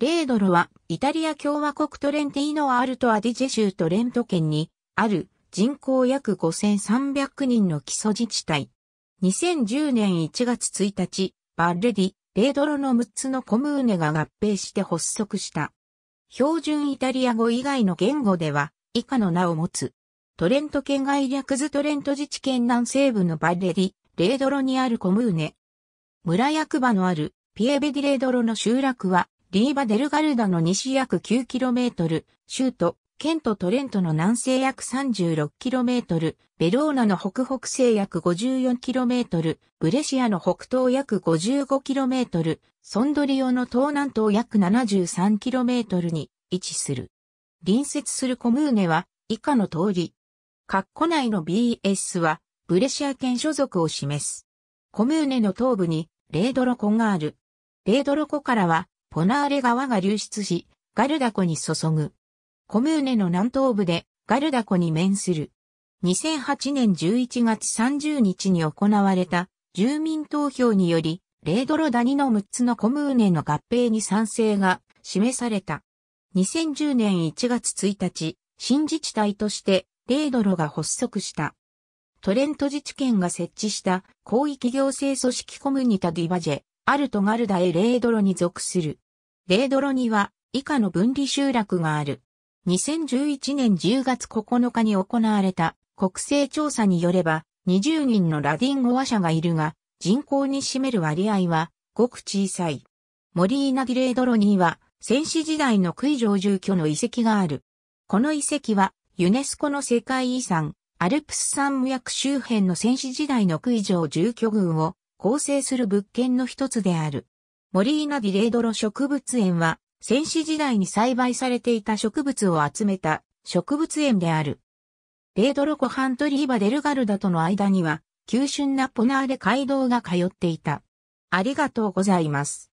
レードロは、イタリア共和国トレンティーノアルトアディジェ州トレント県に、ある人口約5300人の基礎自治体。2010年1月1日、バッレディ、レードロの6つのコムーネが合併して発足した。標準イタリア語以外の言語では、以下の名を持つ。トレント県外略図トレント自治県南西部のバッレディ、レードロにあるコムーネ。村役場のあるピエベディレードロの集落はリーバ・デルガルダの西約 9km、州都、ケント・トレントの南西約 36km、ベローナの北北西約 54km、ブレシアの北東約 55km、ソンドリオの東南東約 73km に位置する。隣接するコムーネは以下の通り。括弧内の BS はブレシア県所属を示す。コムーネの東部にレードロコがある。レードロコからはポナーレ川が流出し、ガルダ湖に注ぐ。コムーネの南東部でガルダ湖に面する。2008年11月30日に行われた住民投票により、レードロダニの6つのコムーネの合併に賛成が示された。2010年1月1日、新自治体としてレードロが発足した。トレント自治県が設置した広域行政組織コムニタディバジェアルトガルダエレードロに属する。レードロには以下の分離集落がある。2011年10月9日に行われた国勢調査によれば20人のラディン語話者がいるが人口に占める割合はごく小さい。モリーナ・ディレードロには戦死時代の杭城住居の遺跡がある。この遺跡はユネスコの世界遺産アルプス山脈周辺の戦死時代の杭城住居群を構成する物件の一つである。モリーナ・ディレードロ植物園は、戦士時代に栽培されていた植物を集めた植物園である。レードロコハントリーバ・デルガルダとの間には、急峻なポナーレ街道が通っていた。ありがとうございます。